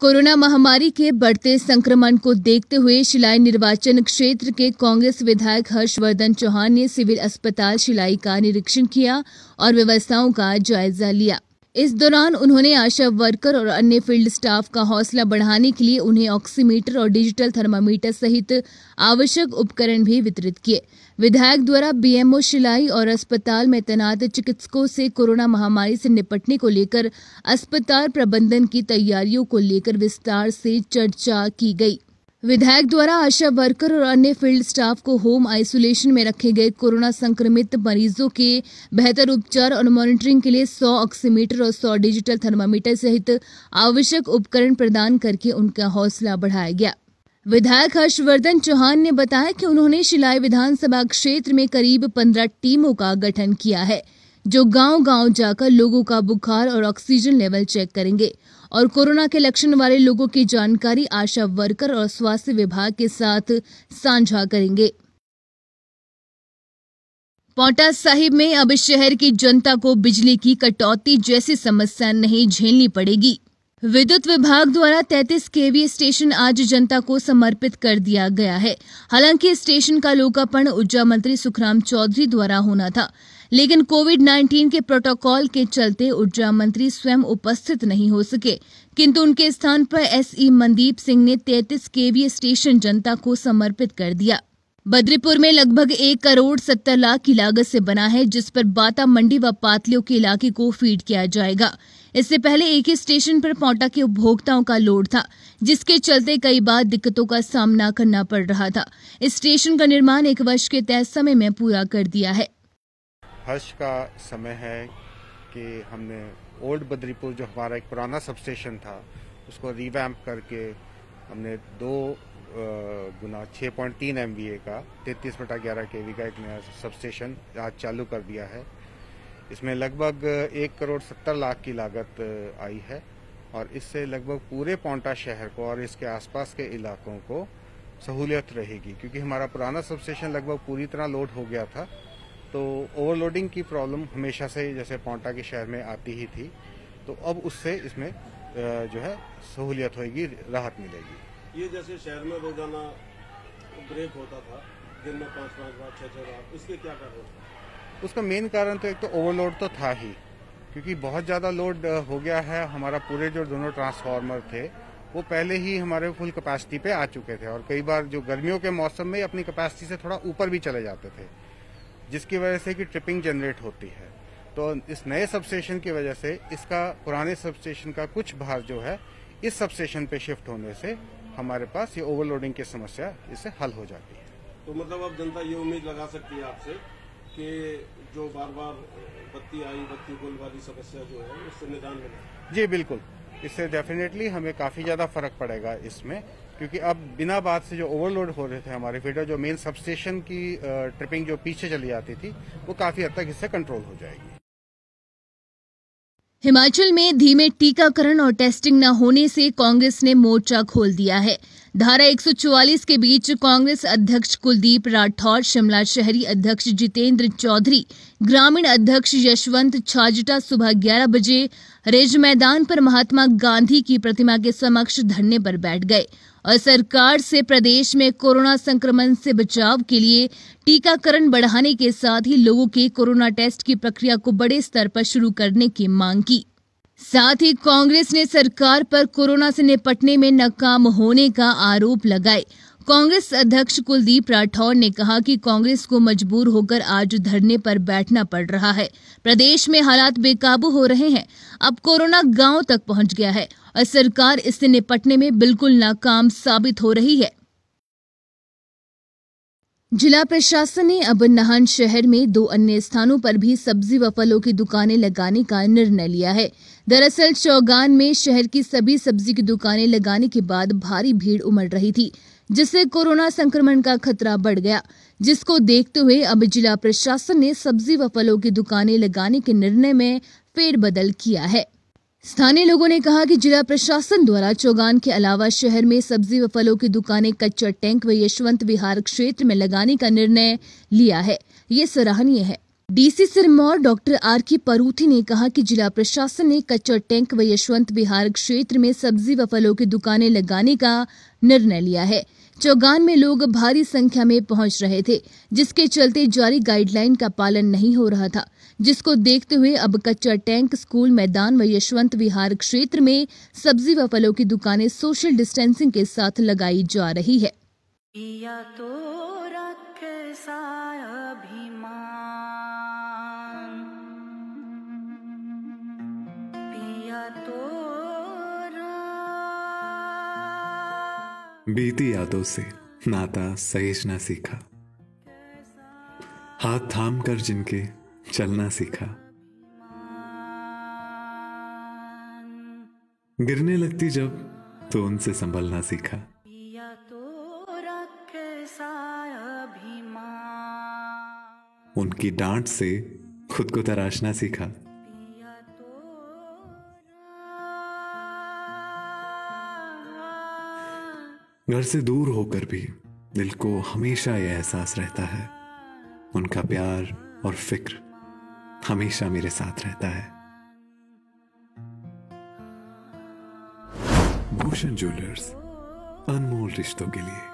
corona महामारी के बढ़ते संक्रमण को देखते हुए शिलाई निर्वाचन क्षेत्र के कांग्रेस विधायक हर्षवर्धन चौहान ने सिविल अस्पताल शिलाई का निरीक्षण किया और व्यवस्थाओं का जायजा लिया इस दौरान उन्होंने आशा वर्कर और अन्य फील्ड स्टाफ का हौसला बढ़ाने के लिए उन्हें ऑक्सीमीटर और डिजिटल थर्मामीटर सहित आवश्यक उपकरण भी वितरित किए विधायक द्वारा बीएमओ शिलाई और अस्पताल में तैनात चिकित्सकों से कोरोना महामारी से निपटने को लेकर अस्पताल प्रबंधन की तैयारियों को लेकर विस्तार से चर्चा की गई विधायक द्वारा आशा वर्कर और अन्य फील्ड स्टाफ को होम आइसोलेशन में रखे गए कोरोना संक्रमित मरीजों के बेहतर उपचार और मॉनिटरिंग के लिए 100 ऑक्सीमीटर और 100 डिजिटल थर्मामीटर सहित आवश्यक उपकरण प्रदान करके उनका हौसला बढ़ाया गया विधायक हर्षवर्धन चौहान ने बताया कि उन्होंने शिलाई विधानसभा क्षेत्र में करीब पंद्रह टीमों का गठन किया है जो गांव-गांव जाकर लोगों का बुखार और ऑक्सीजन लेवल चेक करेंगे और कोरोना के लक्षण वाले लोगों की जानकारी आशा वर्कर और स्वास्थ्य विभाग के साथ साझा करेंगे पौटा साहिब में अब शहर की जनता को बिजली की कटौती जैसी समस्या नहीं झेलनी पड़ेगी विद्युत विभाग द्वारा 33 केवी स्टेशन आज जनता को समर्पित कर दिया गया है हालांकि स्टेशन का लोकार्पण ऊर्जा मंत्री सुखराम चौधरी द्वारा होना था लेकिन कोविड 19 के प्रोटोकॉल के चलते ऊर्जा मंत्री स्वयं उपस्थित नहीं हो सके किंतु उनके स्थान पर एसई मनदीप सिंह ने 33 केवी स्टेशन जनता को समर्पित कर दिया बद्रीपुर में लगभग एक करोड़ सत्तर लाख की लागत से बना है जिस पर बाता मंडी व पातलियों के इलाके को फीड किया जाएगा इससे पहले एक ही स्टेशन पर पौटा के उपभोक्ताओं का लोड था जिसके चलते कई बार दिक्कतों का सामना करना पड़ रहा था इस स्टेशन का निर्माण एक वर्ष के तय समय में पूरा कर दिया है हर्ष का समय है कि हमने ओल्ड बद्रीपुर जो हमारा एक पुराना सब स्टेशन था उसको रिवैम्प करके हमने दो गुना 6.3 पॉइंट तीन एम का तैतीस बटा ग्यारह के वी का एक नया सब स्टेशन आज चालू कर दिया है इसमें लगभग एक करोड़ सत्तर लाख की लागत आई है और इससे लगभग पूरे पौंटा शहर को और इसके आसपास के इलाकों को सहूलियत रहेगी क्योंकि हमारा पुराना सब स्टेशन लगभग पूरी तरह लोड हो गया था तो ओवरलोडिंग की प्रॉब्लम हमेशा से जैसे पौंटा के शहर में आती ही थी तो अब उससे इसमें जो है सहूलियत होगी राहत मिलेगी ये जैसे शहर में रोजाना ब्रेक होता था दिन में पाँच पाँच बार छः छः बार इसके क्या कारण उसका मेन कारण तो एक तो ओवरलोड तो था ही क्योंकि बहुत ज़्यादा लोड हो गया है हमारा पूरे जो दोनों ट्रांसफार्मर थे वो पहले ही हमारे फुल कैपेसिटी पे आ चुके थे और कई बार जो गर्मियों के मौसम में अपनी कैपेसिटी से थोड़ा ऊपर भी चले जाते थे जिसकी वजह से कि ट्रिपिंग जनरेट होती है तो इस नए सबस्टेशन की वजह से इसका पुराने सबस्टेशन का कुछ भार जो है इस सबस्टेशन पे शिफ्ट होने से हमारे पास ये ओवरलोडिंग की समस्या इससे हल हो जाती है तो मतलब अब जनता ये उम्मीद लगा सकती है आपसे के जो बार बार बत्ती आई बत्ती गुल वाली समस्या जो है उससे निदान मिले जी बिल्कुल इससे डेफिनेटली हमें काफी ज्यादा फर्क पड़ेगा इसमें क्योंकि अब बिना बात से जो ओवरलोड हो रहे थे हमारे फीडर जो मेन सबस्टेशन की ट्रिपिंग जो पीछे चली जाती थी वो काफी हद तक इससे कंट्रोल हो जाएगी हिमाचल में धीमे टीकाकरण और टेस्टिंग न होने से कांग्रेस ने मोर्चा खोल दिया है धारा 144 के बीच कांग्रेस अध्यक्ष कुलदीप राठौर शिमला शहरी अध्यक्ष जितेंद्र चौधरी ग्रामीण अध्यक्ष यशवंत छाजटा सुबह 11 बजे रेज मैदान पर महात्मा गांधी की प्रतिमा के समक्ष धरने पर बैठ गए और सरकार से प्रदेश में कोरोना संक्रमण से बचाव के लिए टीकाकरण बढ़ाने के साथ ही लोगों के कोरोना टेस्ट की प्रक्रिया को बड़े स्तर पर शुरू करने की मांग की साथ ही कांग्रेस ने सरकार पर कोरोना से निपटने में नाकाम होने का आरोप लगाए कांग्रेस अध्यक्ष कुलदीप राठौर ने कहा कि कांग्रेस को मजबूर होकर आज धरने पर बैठना पड़ रहा है प्रदेश में हालात बेकाबू हो रहे हैं अब कोरोना गांव तक पहुंच गया है और सरकार इससे निपटने में बिल्कुल नाकाम साबित हो रही है जिला प्रशासन ने अब नाहन शहर में दो अन्य स्थानों पर भी सब्जी व फलों की दुकानें लगाने का निर्णय लिया है दरअसल चौगान में शहर की सभी सब्जी की दुकानें लगाने के बाद भारी भीड़ उमड़ रही थी जिससे कोरोना संक्रमण का खतरा बढ़ गया जिसको देखते हुए अब जिला प्रशासन ने सब्जी व फलों की दुकानें लगाने के निर्णय में फेरबदल किया है स्थानीय लोगों ने कहा कि जिला प्रशासन द्वारा चौगान के अलावा शहर में सब्जी व फलों की दुकानें कच्चा टैंक व यशवंत विहार क्षेत्र में लगाने का निर्णय लिया है ये सराहनीय है डीसी सिरमौर डॉक्टर आर के परूथी ने कहा कि जिला प्रशासन ने कच्चर टैंक व यशवंत विहार क्षेत्र में सब्जी व फलों की दुकानें लगाने का निर्णय लिया है चौगान में लोग भारी संख्या में पहुंच रहे थे जिसके चलते जारी गाइडलाइन का पालन नहीं हो रहा था जिसको देखते हुए अब कच्चा टैंक स्कूल मैदान व यशवंत विहार क्षेत्र में सब्जी व फलों की दुकानें सोशल डिस्टेंसिंग के साथ लगाई जा रही है बीती यादों से नाता सहेजना सीखा हाथ थाम कर जिनके चलना सीखा गिरने लगती जब तो उनसे संभलना सीखा तो उनकी डांट से खुद को तराशना सीखा घर से दूर होकर भी दिल को हमेशा यह एहसास रहता है उनका प्यार और फिक्र हमेशा मेरे साथ रहता है भूषण ज्वेलर्स अनमोल रिश्तों के लिए